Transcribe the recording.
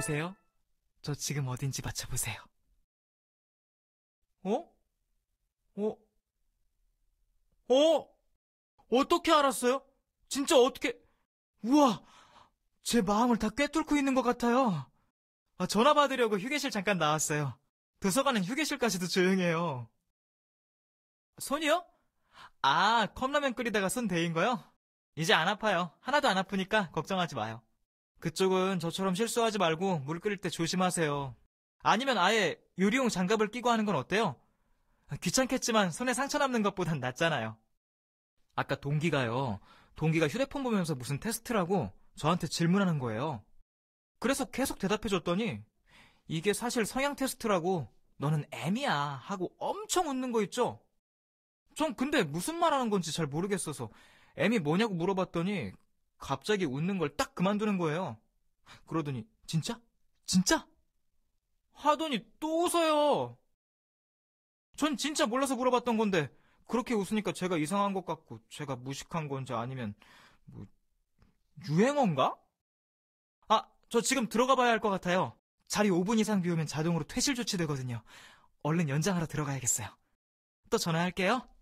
보세요. 저 지금 어딘지 맞춰보세요. 어? 어? 어? 어떻게 알았어요? 진짜 어떻게? 우와! 제 마음을 다 꿰뚫고 있는 것 같아요. 아, 전화 받으려고 휴게실 잠깐 나왔어요. 도서관은 휴게실까지도 조용해요. 손이요? 아, 컵라면 끓이다가 손 데인 거요? 이제 안 아파요. 하나도 안 아프니까 걱정하지 마요. 그쪽은 저처럼 실수하지 말고 물 끓일 때 조심하세요. 아니면 아예 유리용 장갑을 끼고 하는 건 어때요? 귀찮겠지만 손에 상처 남는 것보단 낫잖아요. 아까 동기가요. 동기가 휴대폰 보면서 무슨 테스트라고 저한테 질문하는 거예요. 그래서 계속 대답해줬더니 이게 사실 성향 테스트라고 너는 M이야 하고 엄청 웃는 거 있죠? 전 근데 무슨 말 하는 건지 잘 모르겠어서 M이 뭐냐고 물어봤더니 갑자기 웃는 걸 딱 그만두는 거예요. 그러더니 진짜? 진짜? 하더니 또 웃어요. 전 진짜 몰라서 물어봤던 건데 그렇게 웃으니까 제가 이상한 것 같고 제가 무식한 건지 아니면 뭐 유행어인가? 아, 저 지금 들어가 봐야 할 것 같아요. 자리 5분 이상 비우면 자동으로 퇴실 조치되거든요. 얼른 연장하러 들어가야겠어요. 또 전화할게요.